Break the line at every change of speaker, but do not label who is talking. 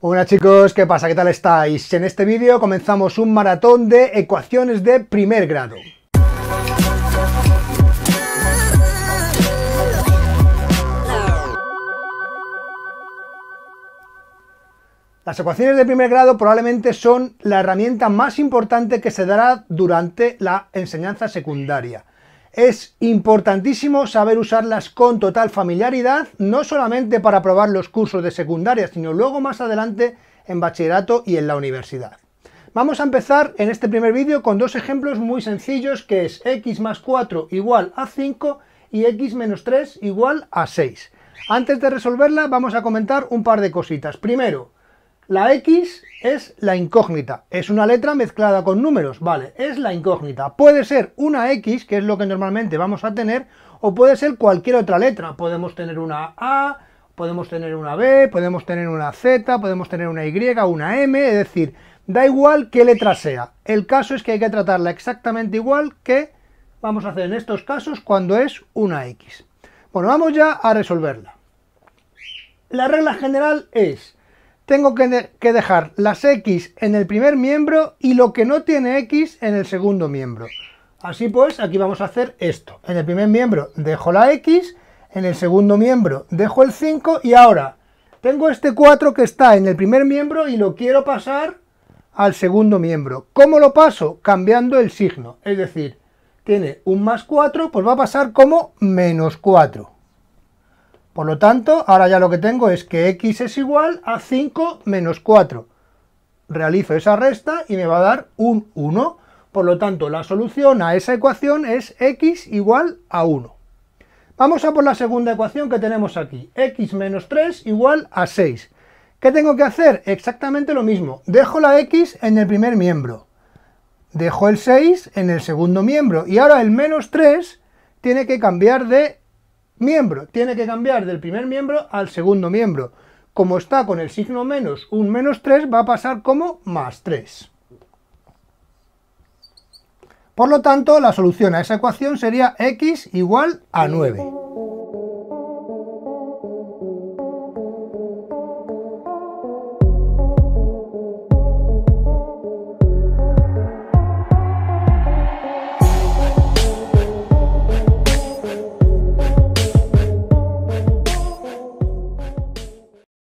Hola chicos, ¿qué pasa? ¿Qué tal estáis? En este vídeo comenzamos un maratón de ecuaciones de primer grado. Las ecuaciones de primer grado probablemente son la herramienta más importante que se dará durante la enseñanza secundaria es importantísimo saber usarlas con total familiaridad, no solamente para probar los cursos de secundaria, sino luego más adelante en bachillerato y en la universidad. Vamos a empezar en este primer vídeo con dos ejemplos muy sencillos que es x más 4 igual a 5 y x menos 3 igual a 6. Antes de resolverla vamos a comentar un par de cositas. Primero, la X es la incógnita, es una letra mezclada con números, vale, es la incógnita. Puede ser una X, que es lo que normalmente vamos a tener, o puede ser cualquier otra letra. Podemos tener una A, podemos tener una B, podemos tener una Z, podemos tener una Y, una M, es decir, da igual qué letra sea. El caso es que hay que tratarla exactamente igual que vamos a hacer en estos casos cuando es una X. Bueno, vamos ya a resolverla. La regla general es tengo que, dejar las X en el primer miembro y lo que no tiene X en el segundo miembro. Así pues, aquí vamos a hacer esto. En el primer miembro dejo la X, en el segundo miembro dejo el 5 y ahora tengo este 4 que está en el primer miembro y lo quiero pasar al segundo miembro. ¿Cómo lo paso? Cambiando el signo. Es decir, tiene un más 4, pues va a pasar como menos 4. Por lo tanto, ahora ya lo que tengo es que x es igual a 5 menos 4. Realizo esa resta y me va a dar un 1. Por lo tanto, la solución a esa ecuación es x igual a 1. Vamos a por la segunda ecuación que tenemos aquí. x menos 3 igual a 6. ¿Qué tengo que hacer? Exactamente lo mismo. Dejo la x en el primer miembro. Dejo el 6 en el segundo miembro. Y ahora el menos 3 tiene que cambiar de miembro, tiene que cambiar del primer miembro al segundo miembro. Como está con el signo menos, un menos 3 va a pasar como más 3. Por lo tanto, la solución a esa ecuación sería x igual a 9.